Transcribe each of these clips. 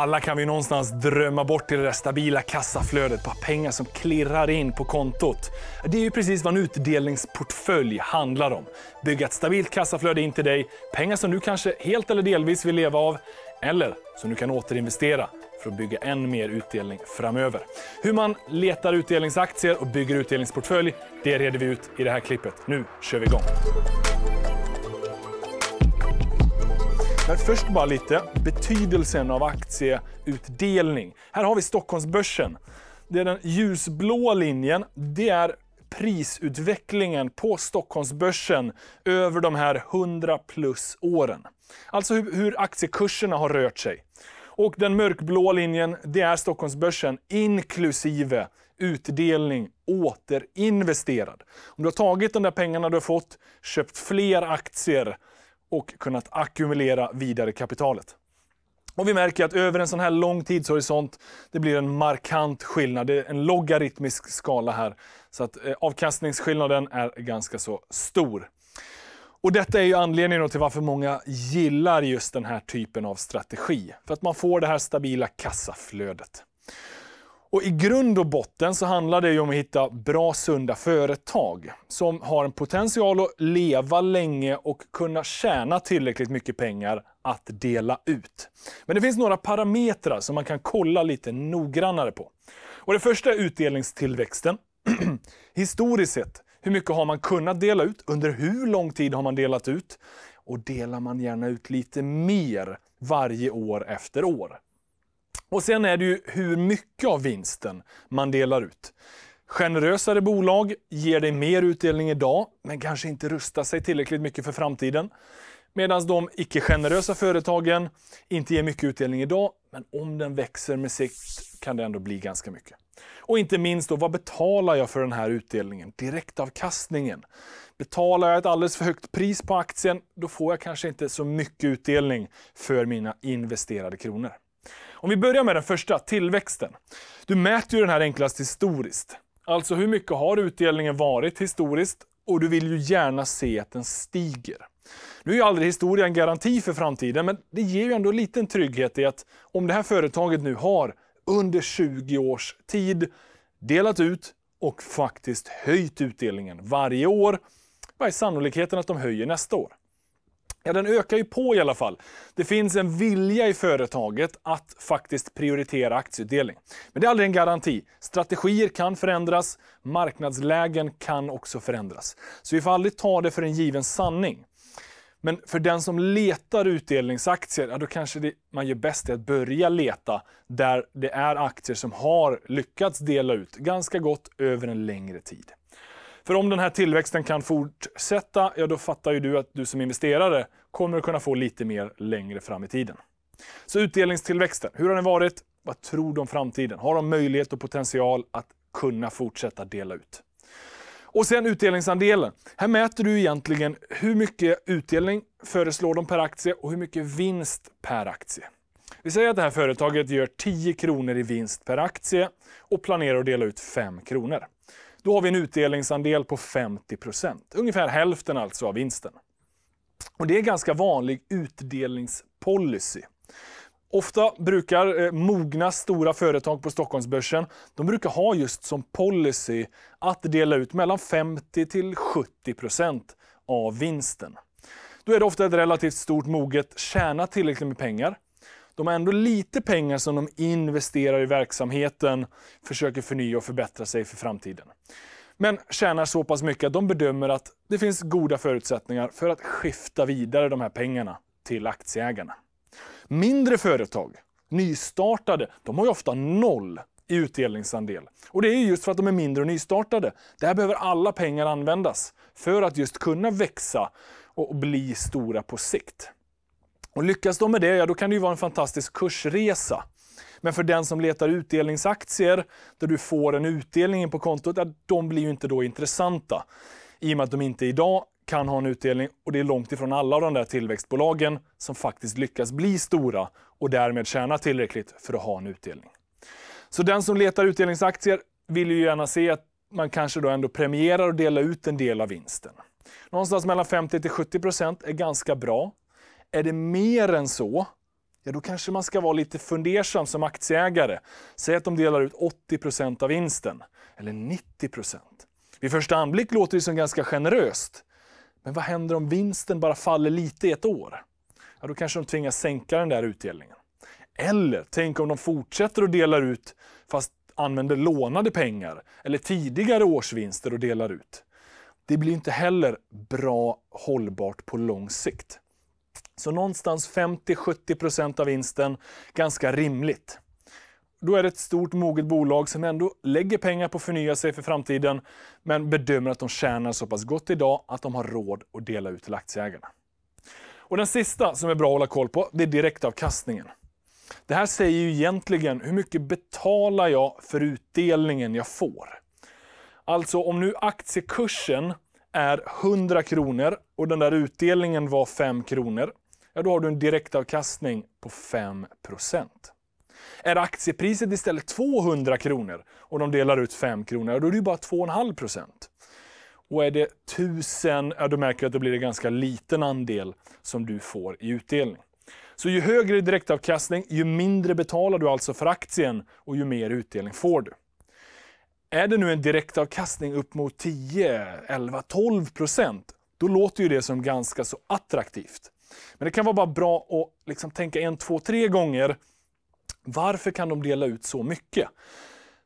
Alla kan vi någonstans drömma bort till det där stabila kassaflödet, bara pengar som klirrar in på kontot. Det är ju precis vad en utdelningsportfölj handlar om. Bygga ett stabilt kassaflöde in till dig, pengar som du kanske helt eller delvis vill leva av, eller som du kan återinvestera för att bygga än mer utdelning framöver. Hur man letar utdelningsaktier och bygger utdelningsportfölj, det reder vi ut i det här klippet. Nu kör vi igång! Men först bara lite betydelsen av aktieutdelning. Här har vi Stockholmsbörsen. Det är den ljusblå linjen. Det är prisutvecklingen på Stockholmsbörsen över de här 100 plus åren. Alltså hur, hur aktiekurserna har rört sig. Och den mörkblå linjen, det är Stockholmsbörsen inklusive utdelning återinvesterad. Om du har tagit de där pengarna du har fått, köpt fler aktier och kunnat ackumulera vidare kapitalet. Och vi märker att över en sån här lång tidshorisont, det blir en markant skillnad. Det är en logaritmisk skala här. Så att eh, avkastningsskillnaden är ganska så stor. Och detta är ju anledningen till varför många gillar just den här typen av strategi. För att man får det här stabila kassaflödet. Och I grund och botten så handlar det om att hitta bra, sunda företag som har en potential att leva länge och kunna tjäna tillräckligt mycket pengar att dela ut. Men det finns några parametrar som man kan kolla lite noggrannare på. Och det första är utdelningstillväxten. Historiskt sett, hur mycket har man kunnat dela ut? Under hur lång tid har man delat ut? Och delar man gärna ut lite mer varje år efter år. Och sen är det ju hur mycket av vinsten man delar ut. Generösare bolag ger dig mer utdelning idag, men kanske inte rustar sig tillräckligt mycket för framtiden. Medan de icke-generösa företagen inte ger mycket utdelning idag, men om den växer med sikt kan det ändå bli ganska mycket. Och inte minst då, vad betalar jag för den här utdelningen? Direktavkastningen. Betalar jag ett alldeles för högt pris på aktien, då får jag kanske inte så mycket utdelning för mina investerade kronor. Om vi börjar med den första, tillväxten. Du mäter ju den här enklast historiskt. Alltså hur mycket har utdelningen varit historiskt och du vill ju gärna se att den stiger. Nu är ju aldrig historia en garanti för framtiden, men det ger ju ändå en liten trygghet i att om det här företaget nu har under 20 års tid delat ut och faktiskt höjt utdelningen varje år, vad är sannolikheten att de höjer nästa år? Ja, den ökar ju på i alla fall. Det finns en vilja i företaget att faktiskt prioritera aktieutdelning. Men det är aldrig en garanti. Strategier kan förändras, marknadslägen kan också förändras. Så vi får aldrig ta det för en given sanning. Men för den som letar utdelningsaktier, ja, då kanske det, man gör bäst i att börja leta där det är aktier som har lyckats dela ut ganska gott över en längre tid. För om den här tillväxten kan fortsätta, ja då fattar ju du att du som investerare kommer att kunna få lite mer längre fram i tiden. Så utdelningstillväxten, hur har den varit? Vad tror du om framtiden? Har de möjlighet och potential att kunna fortsätta dela ut? Och sen utdelningsandelen. Här mäter du egentligen hur mycket utdelning föreslår de per aktie och hur mycket vinst per aktie. Vi säger att det här företaget gör 10 kronor i vinst per aktie och planerar att dela ut 5 kronor. Då har vi en utdelningsandel på 50 ungefär hälften alltså av vinsten. Och Det är en ganska vanlig utdelningspolicy. Ofta brukar eh, mogna stora företag på Stockholmsbörsen de brukar ha just som policy att dela ut mellan 50 till 70 av vinsten. Då är det ofta ett relativt stort moget tjäna tillräckligt med pengar de har ändå lite pengar som de investerar i verksamheten, försöker förnya och förbättra sig för framtiden. Men tjänar så pass mycket att de bedömer att det finns goda förutsättningar för att skifta vidare de här pengarna till aktieägarna. Mindre företag, nystartade, de har ju ofta noll i utdelningsandel. Och det är just för att de är mindre och nystartade. Där behöver alla pengar användas för att just kunna växa och bli stora på sikt. Och lyckas de med det, ja, då kan det ju vara en fantastisk kursresa. Men för den som letar utdelningsaktier, där du får en utdelning på kontot, ja, de blir ju inte då intressanta. I och med att de inte idag kan ha en utdelning och det är långt ifrån alla av de där tillväxtbolagen som faktiskt lyckas bli stora och därmed tjäna tillräckligt för att ha en utdelning. Så den som letar utdelningsaktier vill ju gärna se att man kanske då ändå premierar och delar ut en del av vinsten. Någonstans mellan 50 till 70 procent är ganska bra är det mer än så, ja då kanske man ska vara lite fundersam som aktieägare. Säg att de delar ut 80 av vinsten, eller 90 Vid första anblick låter det som ganska generöst. Men vad händer om vinsten bara faller lite i ett år? Ja, då kanske de tvingas sänka den där utdelningen. Eller tänk om de fortsätter att dela ut fast använder lånade pengar eller tidigare årsvinster och delar ut. Det blir inte heller bra hållbart på lång sikt. Så någonstans 50-70 av vinsten, ganska rimligt. Då är det ett stort moget bolag som ändå lägger pengar på att förnya sig för framtiden, men bedömer att de tjänar så pass gott idag att de har råd att dela ut till aktieägarna. Och den sista som är bra att hålla koll på, det är direktavkastningen. Det här säger ju egentligen hur mycket betalar jag för utdelningen jag får. Alltså om nu aktiekursen är 100 kronor och den där utdelningen var 5 kronor, ja då har du en direktavkastning på 5 Är aktiepriset istället 200 kronor och de delar ut 5 kronor, ja då är det bara 2,5 Och är det 1000, ja då märker du att det blir en ganska liten andel som du får i utdelning. Så ju högre direktavkastning, ju mindre betalar du alltså för aktien och ju mer utdelning får du. Är det nu en direktavkastning upp mot 10, 11, 12 procent, då låter ju det som ganska så attraktivt. Men det kan vara bara bra att liksom tänka en, två, tre gånger. Varför kan de dela ut så mycket?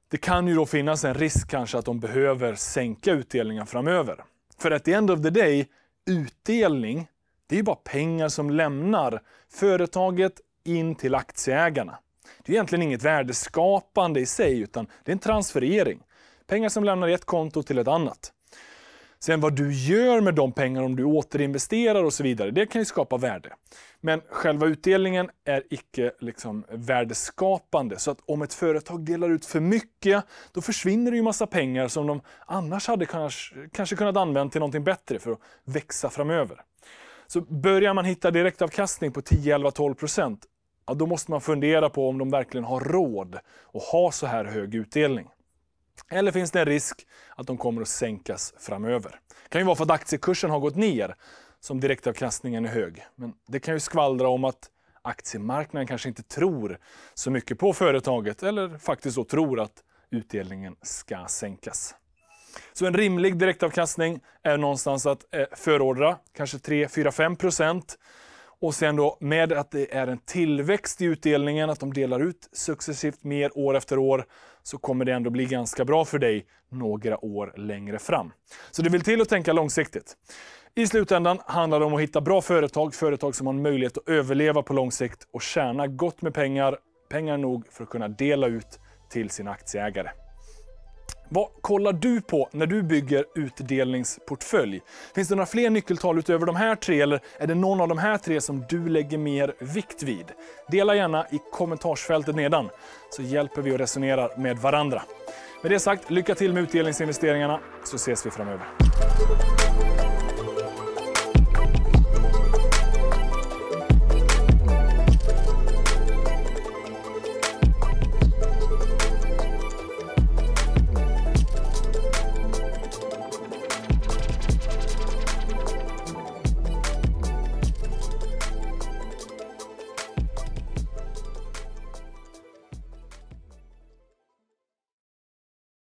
Det kan ju då finnas en risk kanske att de behöver sänka utdelningen framöver. För att the end of the day, utdelning, det är bara pengar som lämnar företaget in till aktieägarna. Det är egentligen inget värdeskapande i sig, utan det är en transferering. Pengar som lämnar ett konto till ett annat. Sen vad du gör med de pengarna, om du återinvesterar och så vidare, det kan ju skapa värde. Men själva utdelningen är icke liksom värdeskapande. Så att om ett företag delar ut för mycket, då försvinner det ju massa pengar som de annars hade kanske, kanske kunnat använda till någonting bättre för att växa framöver. Så börjar man hitta direktavkastning på 10, 11, 12 procent, ja, då måste man fundera på om de verkligen har råd att ha så här hög utdelning. Eller finns det en risk att de kommer att sänkas framöver? Det kan ju vara för att aktiekursen har gått ner som direktavkastningen är hög. Men det kan ju skvallra om att aktiemarknaden kanske inte tror så mycket på företaget eller faktiskt då tror att utdelningen ska sänkas. Så en rimlig direktavkastning är någonstans att eh, förordra, kanske 3, 4, 5 och sen då med att det är en tillväxt i utdelningen, att de delar ut successivt mer år efter år, så kommer det ändå bli ganska bra för dig några år längre fram. Så det vill till att tänka långsiktigt. I slutändan handlar det om att hitta bra företag, företag som har en möjlighet att överleva på lång sikt och tjäna gott med pengar, pengar nog för att kunna dela ut till sina aktieägare. Vad kollar du på när du bygger utdelningsportfölj? Finns det några fler nyckeltal utöver de här tre eller är det någon av de här tre som du lägger mer vikt vid? Dela gärna i kommentarsfältet nedan så hjälper vi och resonerar med varandra. Med det sagt, lycka till med utdelningsinvesteringarna så ses vi framöver.